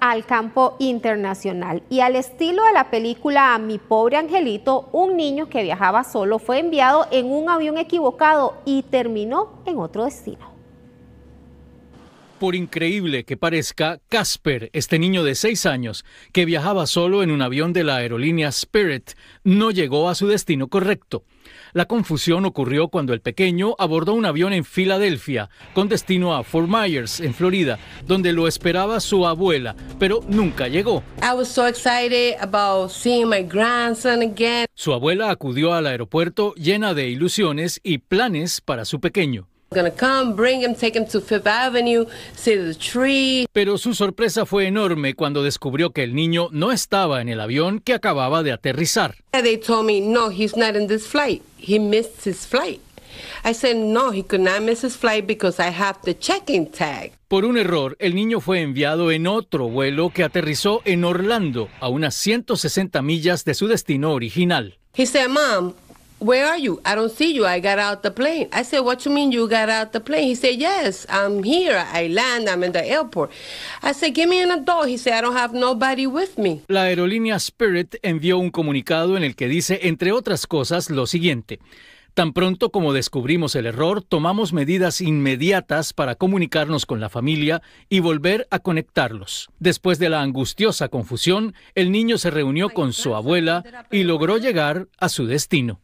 al campo internacional y al estilo de la película Mi pobre angelito, un niño que viajaba solo fue enviado en un avión equivocado y terminó en otro destino. Por increíble que parezca, Casper, este niño de 6 años que viajaba solo en un avión de la aerolínea Spirit, no llegó a su destino correcto. La confusión ocurrió cuando el pequeño abordó un avión en Filadelfia con destino a Fort Myers, en Florida, donde lo esperaba su abuela, pero nunca llegó. Su abuela acudió al aeropuerto llena de ilusiones y planes para su pequeño. Pero su sorpresa fue enorme cuando descubrió que el niño no estaba en el avión que acababa de aterrizar. Por un error, el niño fue enviado en otro vuelo que aterrizó en Orlando, a unas 160 millas de su destino original. He said, "Mom, where are you? I don't see you. I got out the plane. I said, what you mean you got out the plane? He said, yes, I'm here. I land. in the airport. I said, give me an He said, I don't have nobody with me. La aerolínea Spirit envió un comunicado en el que dice, entre otras cosas, lo siguiente. Tan pronto como descubrimos el error, tomamos medidas inmediatas para comunicarnos con la familia y volver a conectarlos. Después de la angustiosa confusión, el niño se reunió con su abuela y logró llegar a su destino.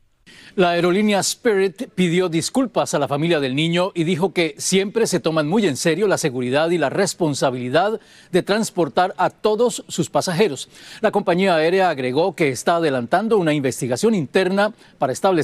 La aerolínea Spirit pidió disculpas a la familia del niño y dijo que siempre se toman muy en serio la seguridad y la responsabilidad de transportar a todos sus pasajeros. La compañía aérea agregó que está adelantando una investigación interna para establecer